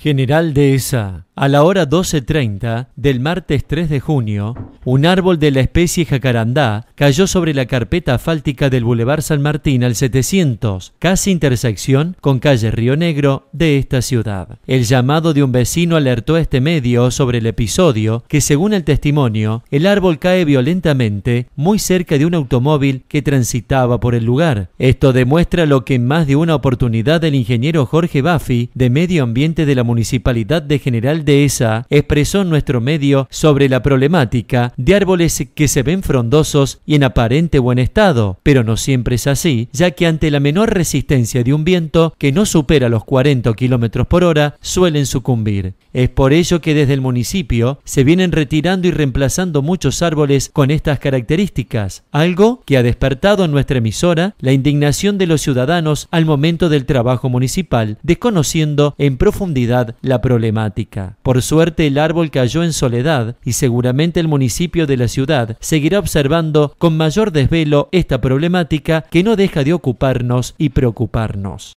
General de ESA. a la hora 12.30 del martes 3 de junio, un árbol de la especie jacarandá cayó sobre la carpeta asfáltica del Boulevard San Martín al 700, casi intersección con calle Río Negro de esta ciudad. El llamado de un vecino alertó a este medio sobre el episodio que, según el testimonio, el árbol cae violentamente muy cerca de un automóvil que transitaba por el lugar. Esto demuestra lo que en más de una oportunidad el ingeniero Jorge Baffi, de Medio Ambiente de la Municipalidad de General Dehesa expresó en nuestro medio sobre la problemática de árboles que se ven frondosos y en aparente buen estado, pero no siempre es así, ya que ante la menor resistencia de un viento que no supera los 40 km por hora, suelen sucumbir. Es por ello que desde el municipio se vienen retirando y reemplazando muchos árboles con estas características, algo que ha despertado en nuestra emisora la indignación de los ciudadanos al momento del trabajo municipal, desconociendo en profundidad la problemática. Por suerte el árbol cayó en soledad y seguramente el municipio de la ciudad seguirá observando con mayor desvelo esta problemática que no deja de ocuparnos y preocuparnos.